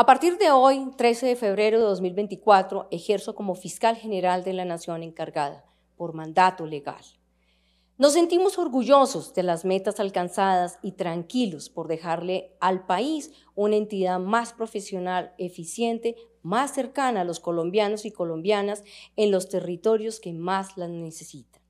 A partir de hoy, 13 de febrero de 2024, ejerzo como fiscal general de la Nación encargada por mandato legal. Nos sentimos orgullosos de las metas alcanzadas y tranquilos por dejarle al país una entidad más profesional, eficiente, más cercana a los colombianos y colombianas en los territorios que más las necesitan.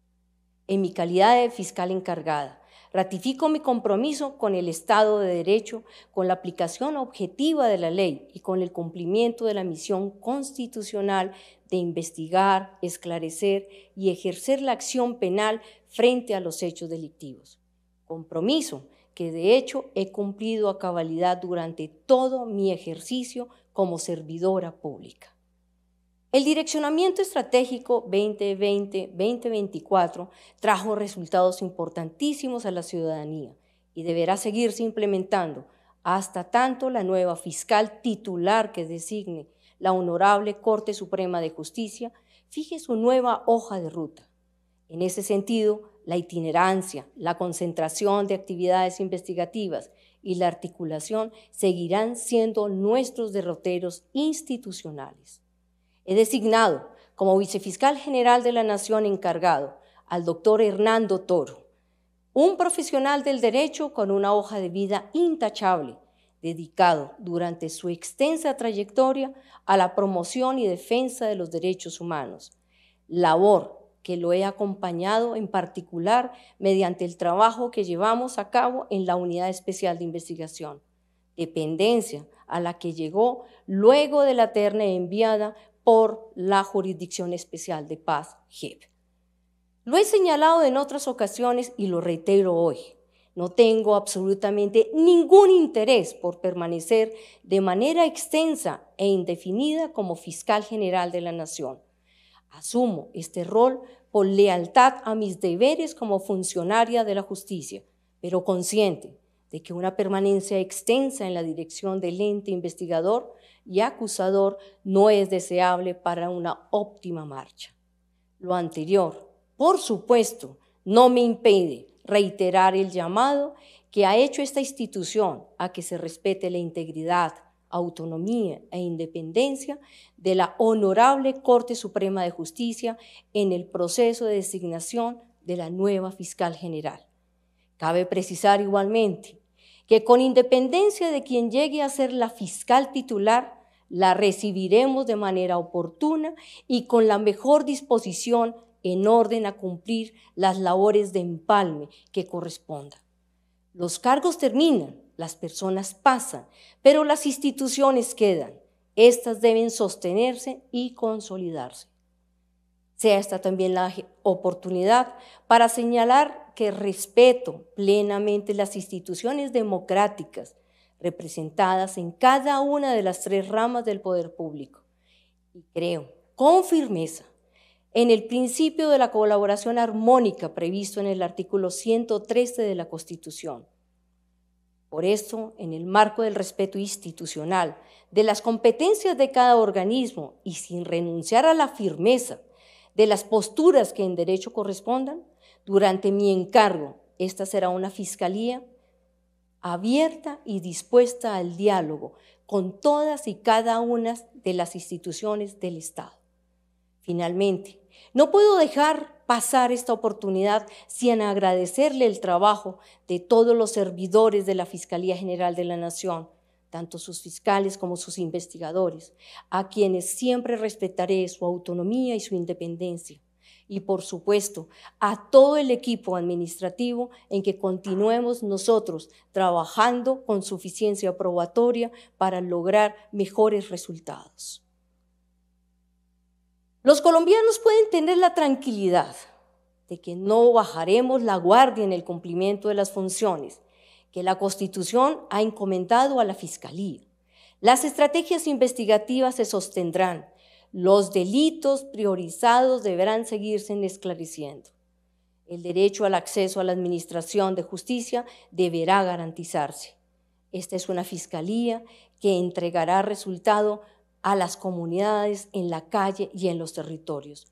En mi calidad de fiscal encargada, Ratifico mi compromiso con el Estado de Derecho, con la aplicación objetiva de la ley y con el cumplimiento de la misión constitucional de investigar, esclarecer y ejercer la acción penal frente a los hechos delictivos. Compromiso que de hecho he cumplido a cabalidad durante todo mi ejercicio como servidora pública. El direccionamiento estratégico 2020-2024 trajo resultados importantísimos a la ciudadanía y deberá seguirse implementando hasta tanto la nueva fiscal titular que designe la Honorable Corte Suprema de Justicia fije su nueva hoja de ruta. En ese sentido, la itinerancia, la concentración de actividades investigativas y la articulación seguirán siendo nuestros derroteros institucionales. He designado como vicefiscal general de la Nación encargado al doctor Hernando Toro, un profesional del derecho con una hoja de vida intachable, dedicado durante su extensa trayectoria a la promoción y defensa de los derechos humanos, labor que lo he acompañado en particular mediante el trabajo que llevamos a cabo en la Unidad Especial de Investigación, dependencia a la que llegó luego de la terna enviada por la Jurisdicción Especial de Paz, JEP. Lo he señalado en otras ocasiones y lo reitero hoy. No tengo absolutamente ningún interés por permanecer de manera extensa e indefinida como fiscal general de la Nación. Asumo este rol por lealtad a mis deberes como funcionaria de la justicia, pero consciente de que una permanencia extensa en la dirección del ente investigador y acusador no es deseable para una óptima marcha. Lo anterior, por supuesto, no me impide reiterar el llamado que ha hecho esta institución a que se respete la integridad, autonomía e independencia de la Honorable Corte Suprema de Justicia en el proceso de designación de la nueva fiscal general. Cabe precisar igualmente que con independencia de quien llegue a ser la fiscal titular, la recibiremos de manera oportuna y con la mejor disposición en orden a cumplir las labores de empalme que corresponda Los cargos terminan, las personas pasan, pero las instituciones quedan. Estas deben sostenerse y consolidarse sea esta también la oportunidad para señalar que respeto plenamente las instituciones democráticas representadas en cada una de las tres ramas del poder público. Y creo con firmeza en el principio de la colaboración armónica previsto en el artículo 113 de la Constitución. Por eso, en el marco del respeto institucional, de las competencias de cada organismo y sin renunciar a la firmeza de las posturas que en derecho correspondan, durante mi encargo, esta será una fiscalía abierta y dispuesta al diálogo con todas y cada una de las instituciones del Estado. Finalmente, no puedo dejar pasar esta oportunidad sin agradecerle el trabajo de todos los servidores de la Fiscalía General de la Nación, tanto sus fiscales como sus investigadores, a quienes siempre respetaré su autonomía y su independencia. Y por supuesto, a todo el equipo administrativo en que continuemos nosotros trabajando con suficiencia probatoria para lograr mejores resultados. Los colombianos pueden tener la tranquilidad de que no bajaremos la guardia en el cumplimiento de las funciones la Constitución ha encomendado a la Fiscalía. Las estrategias investigativas se sostendrán. Los delitos priorizados deberán seguirse esclareciendo. El derecho al acceso a la Administración de Justicia deberá garantizarse. Esta es una Fiscalía que entregará resultado a las comunidades en la calle y en los territorios.